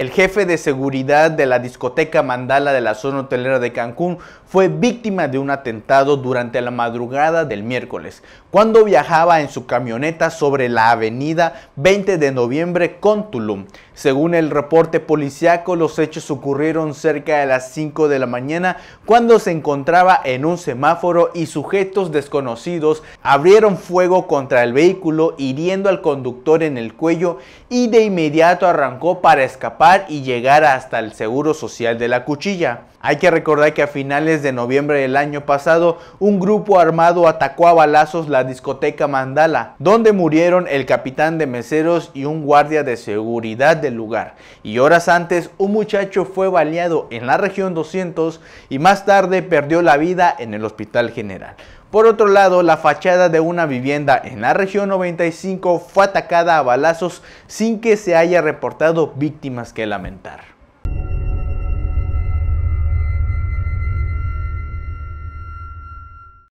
El jefe de seguridad de la discoteca Mandala de la zona hotelera de Cancún fue víctima de un atentado durante la madrugada del miércoles, cuando viajaba en su camioneta sobre la avenida 20 de noviembre con Tulum. Según el reporte policiaco, los hechos ocurrieron cerca de las 5 de la mañana cuando se encontraba en un semáforo y sujetos desconocidos abrieron fuego contra el vehículo hiriendo al conductor en el cuello y de inmediato arrancó para escapar y llegar hasta el Seguro Social de la Cuchilla. Hay que recordar que a finales de noviembre del año pasado, un grupo armado atacó a balazos la discoteca Mandala, donde murieron el capitán de meseros y un guardia de seguridad de lugar y horas antes un muchacho fue baleado en la región 200 y más tarde perdió la vida en el hospital general. Por otro lado, la fachada de una vivienda en la región 95 fue atacada a balazos sin que se haya reportado víctimas que lamentar.